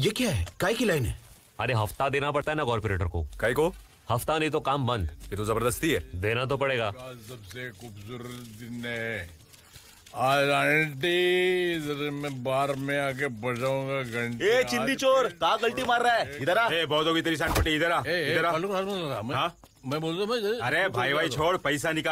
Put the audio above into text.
ये क्या है काय की लाइन है अरे हफ्ता देना पड़ता है ना कॉर्पोरेटर को काय को हफ्ता नहीं तो काम बंद ये तो जबरदस्ती है देना तो पड़ेगा सबसे खूबसूरत दिन है आज आंटी मैं बार में आके बजाऊंगा घंटे चिंदी चोर कहा गलती मार रहा है इधर आ बहुत होगी तेरी सांड इधर आ इधर आ मैं हाँ? बोल रहा हूँ अरे भाई भाई छोड़ पैसा निकाल